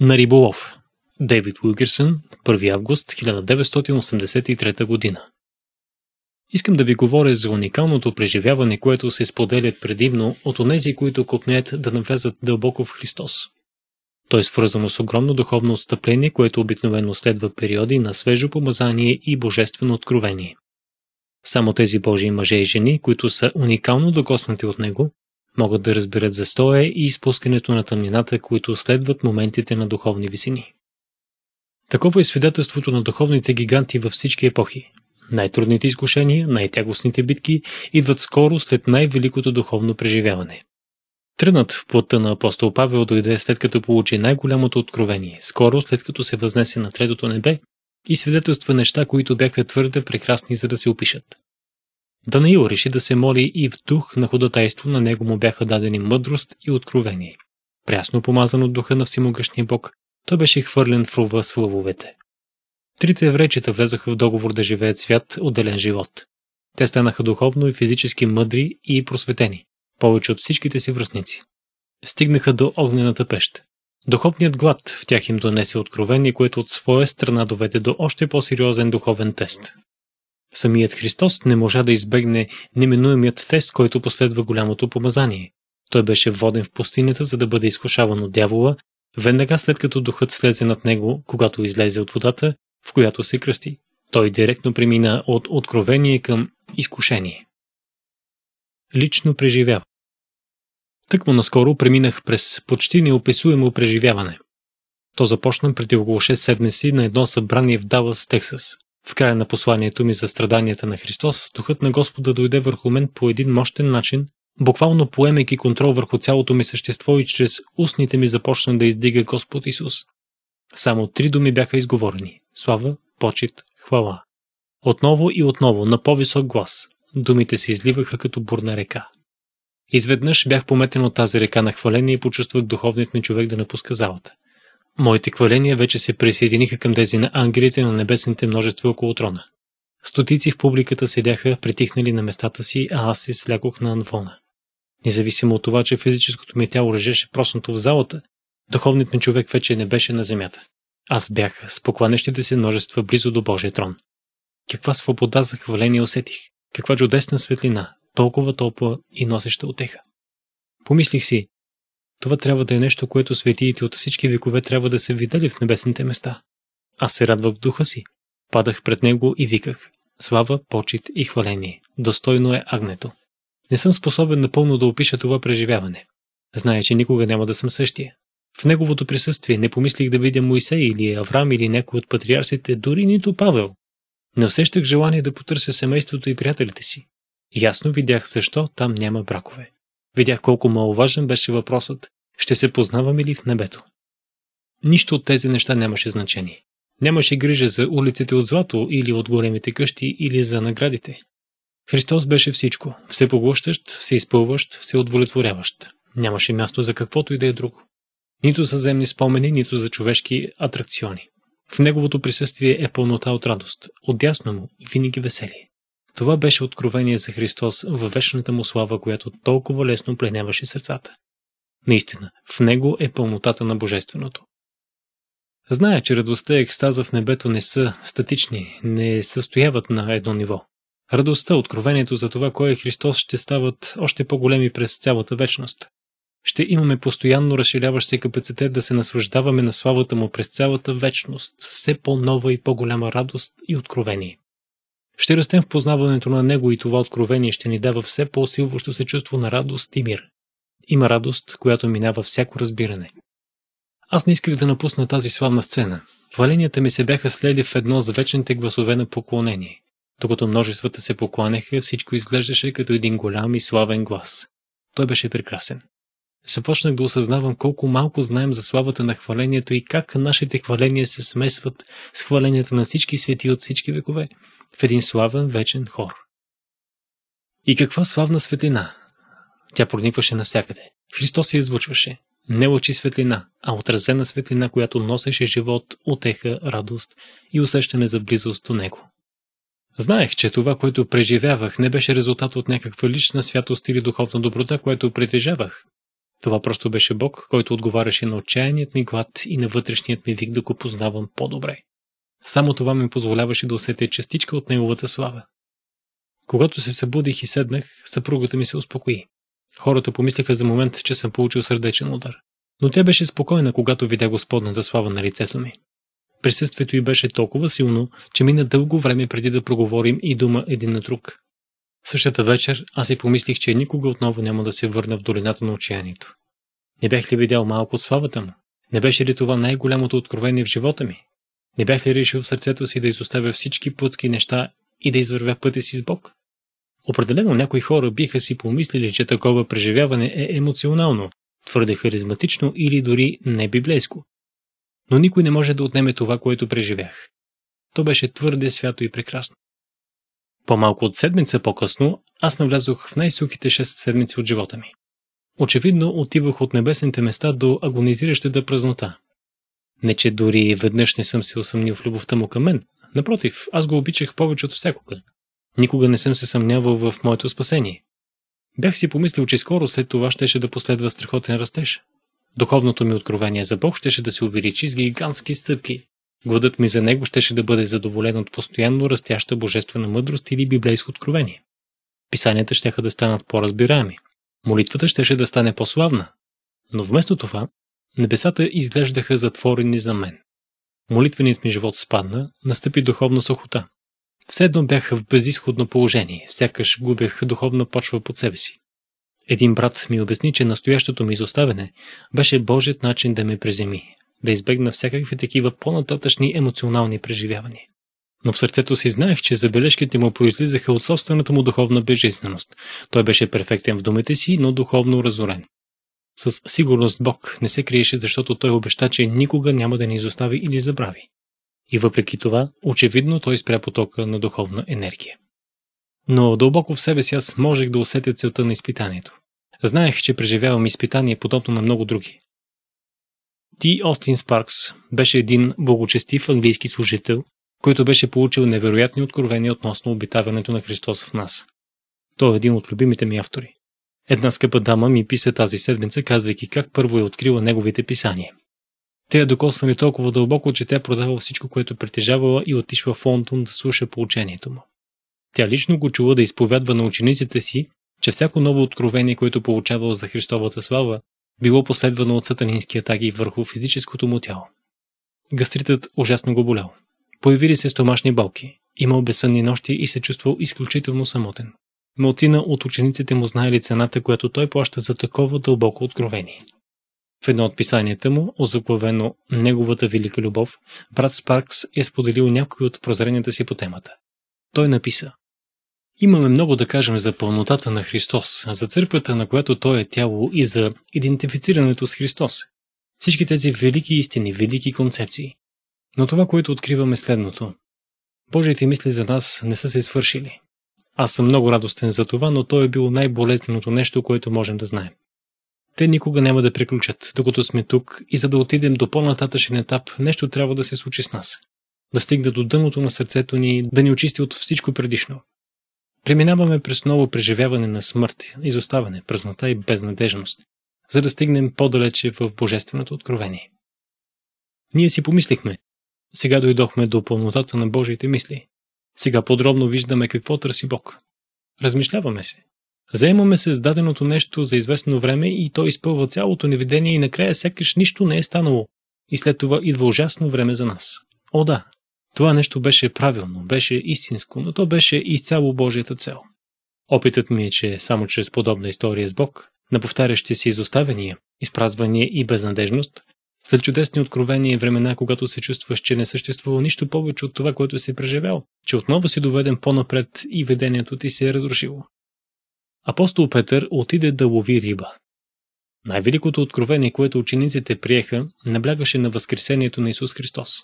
на риболов. Дейвид Уилгерсън, 1 август 1983 година. Искам да ви говоря за уникалното преживяване, което се споделя предимно от онези, които копнеят да навлязат дълбоко в Христос. То е свързано с огромно духовно отстъпление, което обикновено следва периоди на свежо помазание и божествено откровение. Само тези Божии мъже и жени, които са уникално докоснати от Него, могат да разберат застоя е и изпускането на тъмнината, които следват моментите на духовни висини. Такова е свидетелството на духовните гиганти във всички епохи. Най-трудните изкушения, най-тягостните битки идват скоро след най-великото духовно преживяване. Трънат в плътта на апостол Павел дойде след като получи най-голямото откровение, скоро след като се възнесе на третото небе и свидетелства неща, които бяха твърде прекрасни за да се опишат. Данаил реши да се моли и в дух на ходатайство на него му бяха дадени мъдрост и откровение. Прясно помазан от духа на всемогъщния бог, той беше хвърлен в рува с лъвовете. Трите евречета влезаха в договор да живеят свят, отделен живот. Те станаха духовно и физически мъдри и просветени, повече от всичките си връзници. Стигнаха до огнената пещ. Духовният глад в тях им донесе откровение, което от своя страна доведе до още по-сериозен духовен тест. Самият Христос не можа да избегне неминуемият тест, който последва голямото помазание. Той беше воден в пустинята, за да бъде изкушаван от дявола, веднага след като духът слезе над него, когато излезе от водата, в която се кръсти. Той директно премина от откровение към изкушение. Лично преживява. Тъкмо наскоро преминах през почти неописуемо преживяване. То започна преди около 6 седмици на едно събрание в Далас, Тексас. В края на посланието ми за страданията на Христос, Духът на Господа дойде върху мен по един мощен начин, буквално поемайки контрол върху цялото ми същество и чрез устните ми започна да издига Господ Исус. Само три думи бяха изговорени – слава, почет, хвала. Отново и отново, на по-висок глас, думите се изливаха като бурна река. Изведнъж бях пометен от тази река на хваление и почувствах духовният ми човек да напуска залата – Моите хваления вече се присъединиха към тези на ангелите на небесните множество около трона. Стотици в публиката седяха, притихнали на местата си, а аз се слякох на анфона. Независимо от това, че физическото ми тяло лежеше простото в залата, духовният ми човек вече не беше на земята. Аз бях с покланещите се множества близо до Божия трон. Каква свобода за хваление усетих, каква чудесна светлина, толкова топла и носеща отеха. Помислих си, това трябва да е нещо, което светиите от всички векове трябва да се видели в небесните места. Аз се радвах в духа си. Падах пред него и виках. Слава, почет и хваление. Достойно е агнето. Не съм способен напълно да опиша това преживяване. Зная, че никога няма да съм същия. В неговото присъствие не помислих да видя Моисей или Авраам или някой от патриарсите, дори нито Павел. Не усещах желание да потърся семейството и приятелите си. Ясно видях защо там няма бракове. Видях колко маловажен беше въпросът, ще се познаваме ли в небето. Нищо от тези неща нямаше значение. Нямаше грижа за улиците от злато или от големите къщи или за наградите. Христос беше всичко, всепоглъщащ, всеизпълващ, всеудовлетворяващ. Нямаше място за каквото и да е друго. Нито за земни спомени, нито за човешки атракциони. В неговото присъствие е пълнота от радост, Отясно му винаги веселие. Това беше откровение за Христос във вечната му слава, която толкова лесно пленяваше сърцата. Наистина, в него е пълнотата на божественото. Зная, че радостта и екстаза в небето не са статични, не състояват на едно ниво. Радостта, откровението за това, кой е Христос, ще стават още по-големи през цялата вечност. Ще имаме постоянно разширяващ се капацитет да се наслаждаваме на славата му през цялата вечност, все по-нова и по-голяма радост и откровение. Ще растем в познаването на Него и това откровение ще ни дава все по-силващо се чувство на радост и мир. Има радост, която минава всяко разбиране. Аз не исках да напусна тази славна сцена. Валенията ми се бяха следи в едно с вечните гласове на поклонение. Докато множествата се покланеха, всичко изглеждаше като един голям и славен глас. Той беше прекрасен. Започнах да осъзнавам колко малко знаем за славата на хвалението и как нашите хваления се смесват с хваленията на всички свети от всички векове в един славен вечен хор. И каква славна светлина! Тя проникваше навсякъде. Христос се излучваше. Не лъчи светлина, а отразена светлина, която носеше живот, отеха, радост и усещане за близост до Него. Знаех, че това, което преживявах, не беше резултат от някаква лична святост или духовна доброта, което притежавах. Това просто беше Бог, който отговаряше на отчаяният ми глад и на вътрешният ми вик да го познавам по-добре. Само това ми позволяваше да усетя частичка от неговата слава. Когато се събудих и седнах, съпругата ми се успокои. Хората помислиха за момент, че съм получил сърдечен удар. Но тя беше спокойна, когато видя Господната слава на лицето ми. Присъствието й беше толкова силно, че мина дълго време преди да проговорим и дума един на друг. Същата вечер аз си помислих, че никога отново няма да се върна в долината на отчаянието. Не бях ли видял малко от славата му? Не беше ли това най-голямото откровение в живота ми? Не бях ли решил в сърцето си да изоставя всички плътски неща и да извървя пътя си с Бог? Определено някои хора биха си помислили, че такова преживяване е емоционално, твърде харизматично или дори не библейско. Но никой не може да отнеме това, което преживях. То беше твърде свято и прекрасно. По-малко от седмица по-късно, аз навлязох в най-сухите 6 седмици от живота ми. Очевидно отивах от небесните места до агонизиращата празнота. Не, че дори веднъж не съм се усъмнил в любовта му към мен. Напротив, аз го обичах повече от всякога. Никога не съм се съмнявал в моето спасение. Бях си помислил, че скоро след това щеше да последва страхотен растеж. Духовното ми откровение за Бог щеше да се увеличи с гигантски стъпки. Гладът ми за него щеше да бъде задоволен от постоянно растяща божествена мъдрост или библейско откровение. Писанията щеха да станат по-разбираеми. Молитвата щеше да стане по-славна. Но вместо това, Небесата изглеждаха затворени за мен. Молитвеният ми живот спадна, настъпи духовна сухота. Все едно бях в безисходно положение, сякаш губех духовна почва под себе си. Един брат ми обясни, че настоящото ми изоставяне беше Божият начин да ме приземи, да избегна всякакви такива по-нататъчни емоционални преживявания. Но в сърцето си знаех, че забележките му произлизаха от собствената му духовна безжизненост. Той беше перфектен в думите си, но духовно разорен. Със сигурност Бог не се криеше, защото той обеща, че никога няма да ни изостави или забрави. И въпреки това, очевидно той спря потока на духовна енергия. Но дълбоко в себе си аз можех да усетя целта на изпитанието. Знаех, че преживявам изпитание подобно на много други. Ти Остин Спаркс беше един благочестив английски служител, който беше получил невероятни откровения относно обитаването на Христос в нас. Той е един от любимите ми автори. Една скъпа дама ми писа тази седмица, казвайки как първо е открила неговите писания. Те е докоснали толкова дълбоко, че тя продава всичко, което притежавала и отишва в Онтон да слуша поучението му. Тя лично го чула да изповядва на учениците си, че всяко ново откровение, което получавал за Христовата слава, било последвано от сатанински атаки върху физическото му тяло. Гастритът ужасно го болял. Появили се стомашни болки, имал безсънни нощи и се чувствал изключително самотен. Малцина от учениците му знаели цената, която той плаща за такова дълбоко откровение. В едно от писанията му, озаглавено Неговата велика любов, брат Спаркс е споделил някои от прозренията си по темата. Той написа Имаме много да кажем за пълнотата на Христос, за църквата, на която Той е тяло и за идентифицирането с Христос. Всички тези велики истини, велики концепции. Но това, което откриваме е следното. Божиите мисли за нас не са се свършили. Аз съм много радостен за това, но то е било най-болезненото нещо, което можем да знаем. Те никога няма да приключат, докато сме тук и за да отидем до по-нататъчен етап, нещо трябва да се случи с нас. Да стигне до дъното на сърцето ни, да ни очисти от всичко предишно. Преминаваме през ново преживяване на смърт, изоставане, празнота и безнадежност, за да стигнем по-далече в Божественото откровение. Ние си помислихме. Сега дойдохме до пълнотата на Божиите мисли. Сега подробно виждаме какво търси Бог. Размишляваме се. Заемаме се с даденото нещо за известно време и то изпълва цялото невидение и накрая сякаш нищо не е станало. И след това идва ужасно време за нас. О да, това нещо беше правилно, беше истинско, но то беше изцяло Божията цел. Опитът ми е, че само чрез подобна история с Бог, на повтарящи се изоставения, изпразвания и безнадежност, след чудесни откровения и времена, когато се чувстваш, че не съществува нищо повече от това, което си преживял, че отново си доведен по-напред и ведението ти се е разрушило. Апостол Петър отиде да лови риба. Най-великото откровение, което учениците приеха, наблягаше на възкресението на Исус Христос.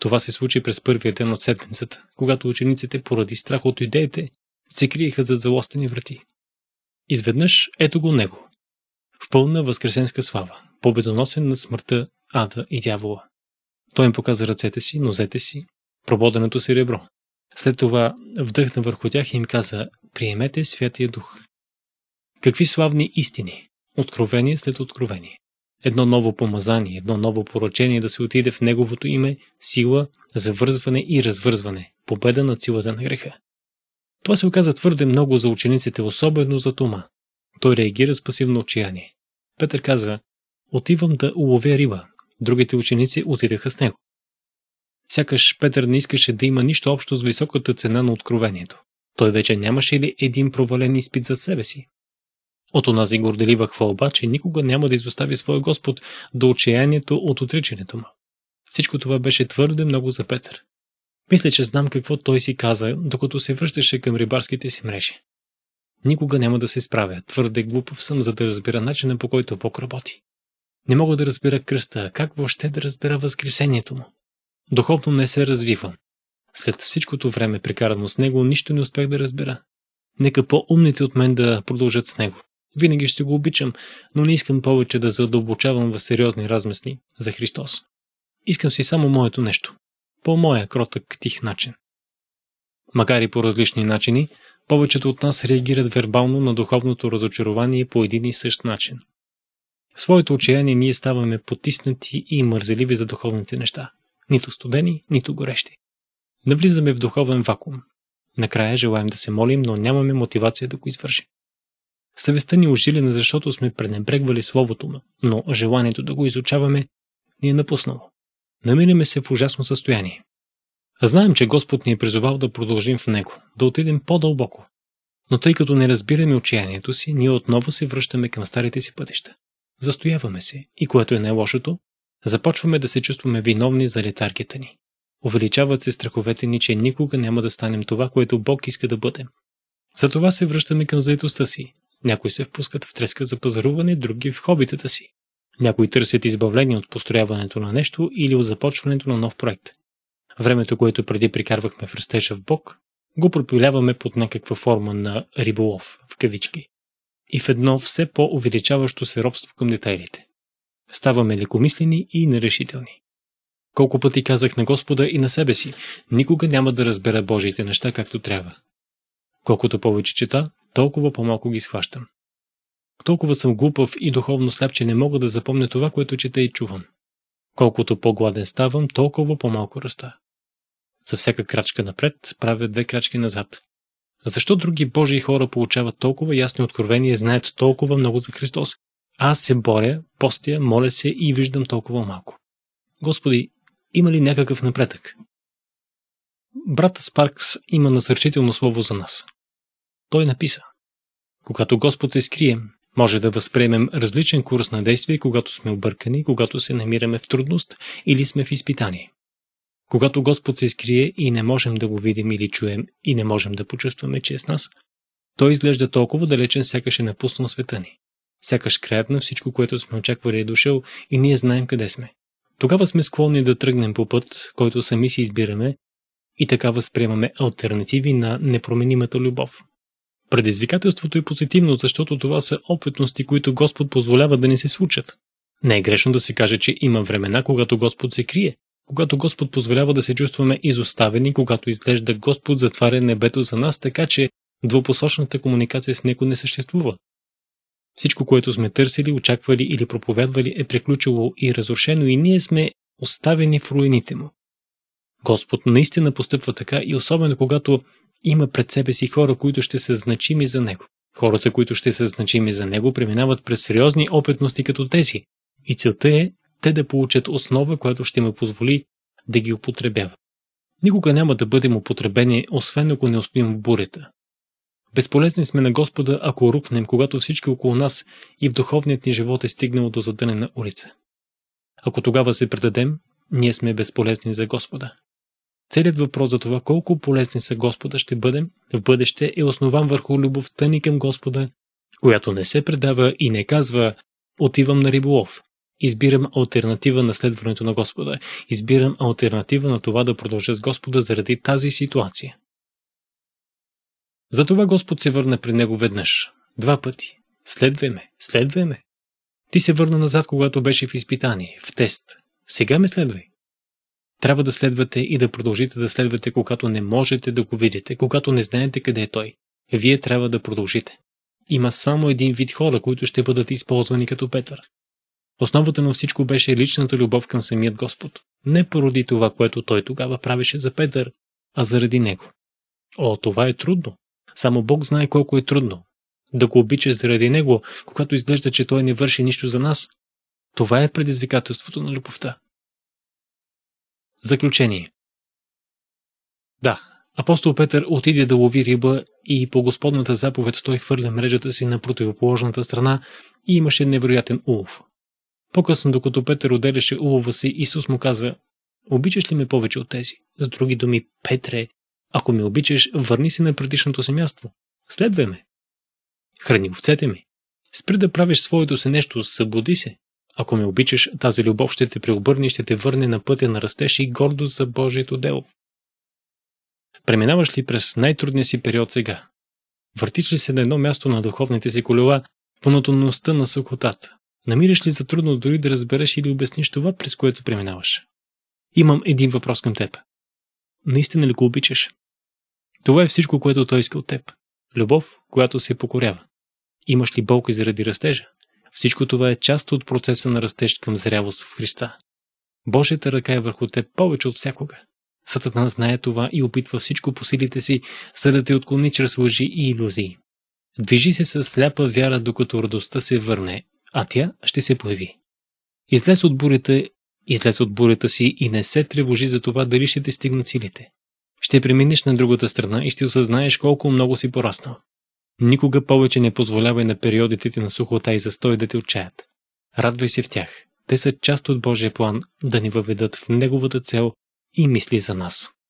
Това се случи през първия ден от седмицата, когато учениците поради страх от идеите се криеха за залостени врати. Изведнъж ето го него, в пълна възкресенска слава, победоносен на смъртта, ада и дявола. Той им показа ръцете си, нозете си, прободеното си ребро. След това вдъхна върху тях и им каза «Приемете Святия Дух». Какви славни истини! Откровение след откровение. Едно ново помазание, едно ново поръчение да се отиде в Неговото име, сила, завързване и развързване, победа над силата на греха. Това се оказа твърде много за учениците, особено за Тома. Той реагира с пасивно отчаяние. Петър каза, отивам да уловя риба. Другите ученици отидаха с него. Сякаш Петър не искаше да има нищо общо с високата цена на откровението. Той вече нямаше ли един провален изпит за себе си? От онази горделива хвалба, че никога няма да изостави своя Господ до отчаянието от отричането му. Всичко това беше твърде много за Петър. Мисля, че знам какво той си каза, докато се връщаше към рибарските си мрежи. Никога няма да се изправя. Твърде глупав съм, за да разбира начина по който Бог работи. Не мога да разбира кръста, как въобще да разбира възкресението му. Духовно не се развивам. След всичкото време прекарано с него, нищо не успях да разбера. Нека по-умните от мен да продължат с него. Винаги ще го обичам, но не искам повече да задълбочавам в сериозни размисли за Христос. Искам си само моето нещо. По моя кротък, тих начин. Макар и по различни начини, повечето от нас реагират вербално на духовното разочарование по един и същ начин. В своето отчаяние ние ставаме потиснати и мързеливи за духовните неща. Нито студени, нито горещи. Навлизаме в духовен вакуум. Накрая желаем да се молим, но нямаме мотивация да го извършим. Съвестта ни е ожилена, защото сме пренебрегвали Словото му, но желанието да го изучаваме ни е напуснало. Намираме се в ужасно състояние. Знаем, че Господ ни е призовал да продължим в Него, да отидем по-дълбоко. Но тъй като не разбираме отчаянието си, ние отново се връщаме към старите си пътища. Застояваме се и което е най-лошото, започваме да се чувстваме виновни за летарките ни. Увеличават се страховете ни, че никога няма да станем това, което Бог иска да бъдем. Затова се връщаме към заедостта си. Някои се впускат в треска за пазаруване, други в хобитата си. Някои търсят избавление от построяването на нещо или от започването на нов проект – Времето, което преди прикарвахме в растежа в Бог, го пропиляваме под някаква форма на риболов, в кавички. И в едно все по-увеличаващо се робство към детайлите. Ставаме лекомислени и нерешителни. Колко пъти казах на Господа и на себе си, никога няма да разбера Божиите неща както трябва. Колкото повече чета, толкова по-малко ги схващам. Толкова съм глупав и духовно слеп, че не мога да запомня това, което чета и чувам. Колкото по-гладен ставам, толкова по-малко раста. За всяка крачка напред правя две крачки назад. Защо други Божии хора получават толкова ясни откровения и знаят толкова много за Христос? Аз се боря, постя, моля се и виждам толкова малко. Господи, има ли някакъв напредък? Брат Спаркс има насърчително слово за нас. Той написа. Когато Господ се скрие, може да възприемем различен курс на действие, когато сме объркани, когато се намираме в трудност или сме в изпитание. Когато Господ се скрие и не можем да го видим или чуем и не можем да почувстваме, че е с нас, той изглежда толкова далечен, сякаш е напуснал света ни. Сякаш краят на всичко, което сме очаквали е дошъл и ние знаем къде сме. Тогава сме склонни да тръгнем по път, който сами си избираме и така възприемаме альтернативи на непроменимата любов. Предизвикателството е позитивно, защото това са опитности, които Господ позволява да ни се случат. Не е грешно да се каже, че има времена, когато Господ се крие, когато Господ позволява да се чувстваме изоставени, когато изглежда Господ затваря небето за нас, така че двупосочната комуникация с Него не съществува. Всичко, което сме търсили, очаквали или проповядвали е приключило и разрушено и ние сме оставени в руините му. Господ наистина постъпва така и особено когато има пред себе си хора, които ще са значими за Него. Хората, които ще са значими за Него, преминават през сериозни опитности като тези. И целта е те да получат основа, която ще ме позволи да ги употребява. Никога няма да бъдем употребени, освен ако не устоим в бурята. Безполезни сме на Господа, ако рухнем, когато всички около нас и в духовният ни живот е стигнало до задънена улица. Ако тогава се предадем, ние сме безполезни за Господа. Целият въпрос за това колко полезни са Господа ще бъдем в бъдеще е основан върху любовта ни към Господа, която не се предава и не казва «Отивам на риболов», избирам альтернатива на следването на Господа. Избирам альтернатива на това да продължа с Господа заради тази ситуация. Затова Господ се върна при него веднъж, два пъти. Следвай ме, следвай ме. Ти се върна назад, когато беше в изпитание, в тест. Сега ме следвай. Трябва да следвате и да продължите да следвате, когато не можете да го видите, когато не знаете къде е той. Вие трябва да продължите. Има само един вид хора, които ще бъдат използвани като Петър. Основата на всичко беше личната любов към самият Господ. Не поради това, което той тогава правеше за Петър, а заради него. О, това е трудно. Само Бог знае колко е трудно. Да го обичаш заради него, когато изглежда, че той не върши нищо за нас. Това е предизвикателството на любовта. Заключение. Да, апостол Петър отиде да лови риба и по господната заповед той хвърля мрежата си на противоположната страна и имаше невероятен улов. По-късно, докато Петър отделяше улова си, Исус му каза, «Обичаш ли ме повече от тези?» С други думи, Петре, ако ме обичаш, върни се на предишното си място. Следвай ме. Храни овцете ми. Спри да правиш своето си нещо, събуди се. Ако ме обичаш, тази любов ще те преобърне и ще те върне на пътя на растеж и гордост за Божието дело. Преминаваш ли през най-трудния си период сега? Въртиш ли се на едно място на духовните си колела, понатонността на сухотата, Намираш ли за трудно дори да разбереш или обясниш това, през което преминаваш? Имам един въпрос към теб. Наистина ли го обичаш? Това е всичко, което той иска от теб. Любов, която се покорява. Имаш ли болка заради растежа? Всичко това е част от процеса на растеж към зрялост в Христа. Божията ръка е върху теб повече от всякога. Сатана знае това и опитва всичко по силите си, за да те отклони чрез лъжи и иллюзии. Движи се с сляпа вяра, докато радостта се върне а тя ще се появи. Излез от бурята, излез от бурята си и не се тревожи за това дали ще те стигнат силите. Ще преминеш на другата страна и ще осъзнаеш колко много си пораснал. Никога повече не позволявай на периодите ти на сухота и застой да те отчаят. Радвай се в тях. Те са част от Божия план да ни въведат в Неговата цел и мисли за нас.